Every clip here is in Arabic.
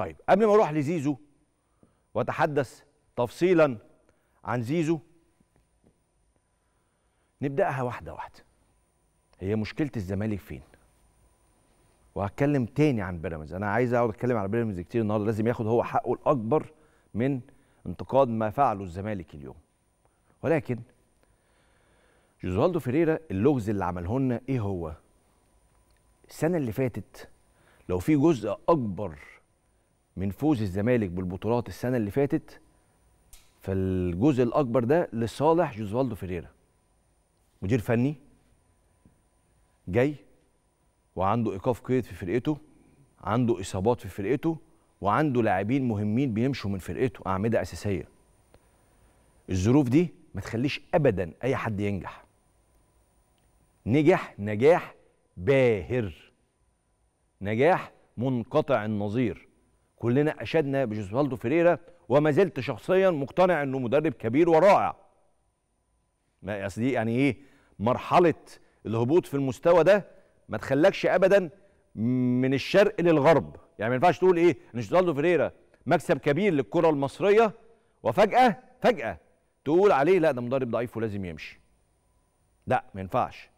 طيب قبل ما اروح لزيزو واتحدث تفصيلا عن زيزو نبداها واحده واحده هي مشكله الزمالك فين وهتكلم تاني عن بيراميدز انا عايز اقعد اتكلم على بيراميدز كتير النهارده لازم ياخد هو حقه الاكبر من انتقاد ما فعله الزمالك اليوم ولكن جوزوالدو فيريرا اللغز اللي عمله لنا ايه هو السنه اللي فاتت لو في جزء اكبر من فوز الزمالك بالبطولات السنه اللي فاتت فالجزء الاكبر ده لصالح جوزوالدو فيريرا مدير فني جاي وعنده ايقاف قيد في فرقته عنده اصابات في فرقته وعنده لاعبين مهمين بيمشوا من فرقته اعمده اساسيه الظروف دي ما تخليش ابدا اي حد ينجح نجح نجاح باهر نجاح منقطع النظير كلنا أشدنا بجوزفالدو فيريرا وما زلت شخصيا مقتنع أنه مدرب كبير ورائع ما أصل دي يعني إيه مرحلة الهبوط في المستوى ده ما تخلكش أبدا من الشرق للغرب يعني ما ينفعش تقول إيه أن جوزفالدو فيريرا مكسب كبير للكرة المصرية وفجأة فجأة تقول عليه لا ده مدرب ضعيف ولازم يمشي لا ما ينفعش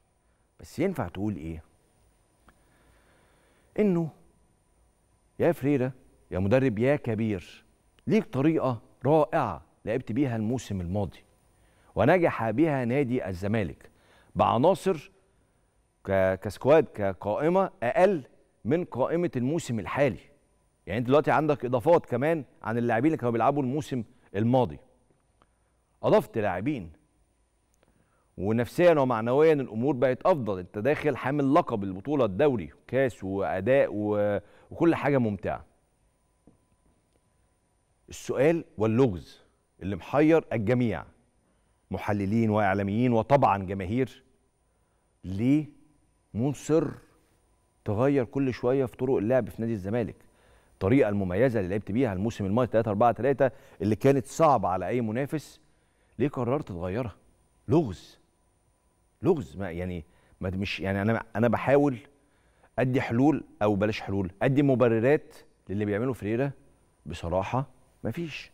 بس ينفع تقول ايه انه يا فريره يا مدرب يا كبير ليك طريقه رائعه لعبت بيها الموسم الماضي ونجح بها نادي الزمالك بعناصر كسكواد كقائمه اقل من قائمه الموسم الحالي يعني انت دلوقتي عندك اضافات كمان عن اللاعبين اللي كانوا بيلعبوا الموسم الماضي اضفت لاعبين ونفسيا ومعنويا الامور بقت افضل انت داخل حامل لقب البطوله الدوري كاس واداء وكل حاجه ممتعه السؤال واللغز اللي محير الجميع محللين واعلاميين وطبعا جماهير ليه مصر تغير كل شويه في طرق اللعب في نادي الزمالك الطريقه المميزه اللي لعبت بيها الموسم الماضي 3 4 3 اللي كانت صعبه على اي منافس ليه قررت تغيرها لغز لغز ما يعني ما مش يعني انا انا بحاول ادي حلول او بلاش حلول ادي مبررات للي بيعمله فريرة بصراحه مفيش